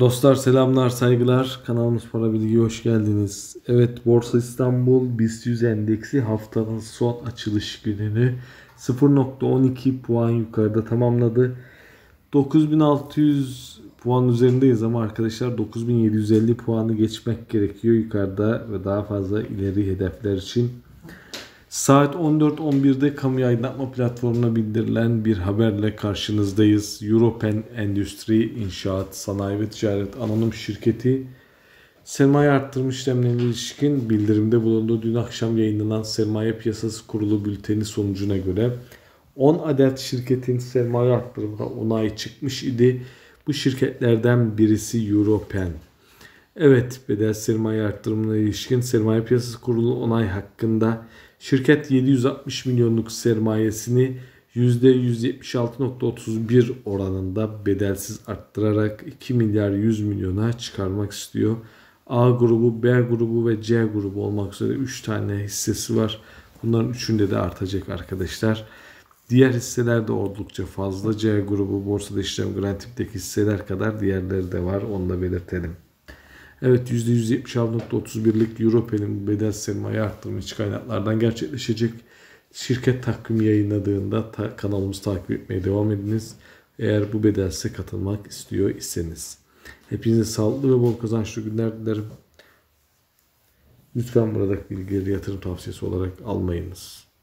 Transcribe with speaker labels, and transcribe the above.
Speaker 1: Dostlar selamlar saygılar kanalımız Para Bilgi'ye hoş geldiniz. Evet Borsa İstanbul BIST 100 endeksi haftanın son açılış gününü 0.12 puan yukarıda tamamladı. 9600 puan üzerindeyiz ama arkadaşlar 9750 puanı geçmek gerekiyor yukarıda ve daha fazla ileri hedefler için. Saat 14.11'de Kamuya aydınlatma platformuna bildirilen bir haberle karşınızdayız. European Industry İnşaat Sanayi ve Ticaret Anonim Şirketi sermaye arttırma işlemlerine ilişkin bildirimde bulunduğu dün akşam yayınlanan Sermaye Piyasası Kurulu bülteni sonucuna göre 10 adet şirketin sermaye arttırma onayı çıkmış idi. Bu şirketlerden birisi European. Evet bedel sermaye arttırımına ilişkin sermaye piyasası kurulu onay hakkında Şirket 760 milyonluk sermayesini %176.31 oranında bedelsiz arttırarak 2 milyar 100 milyona çıkarmak istiyor. A grubu, B grubu ve C grubu olmak üzere 3 tane hissesi var. Bunların üçünde de artacak arkadaşlar. Diğer hisseler de oldukça fazla. C grubu borsada işlem Grantip'teki hisseler kadar diğerleri de var. Onu da belirtelim. Evet %176.31'lik Europen'in bedel sermaye arttırma iç kaynaklardan gerçekleşecek. Şirket takvimi yayınladığında ta kanalımızı takip etmeye devam ediniz. Eğer bu bedelse katılmak istiyor iseniz. Hepinize sağlıklı ve bol kazançlı günler dilerim. Lütfen buradaki bilgileri yatırım tavsiyesi olarak almayınız.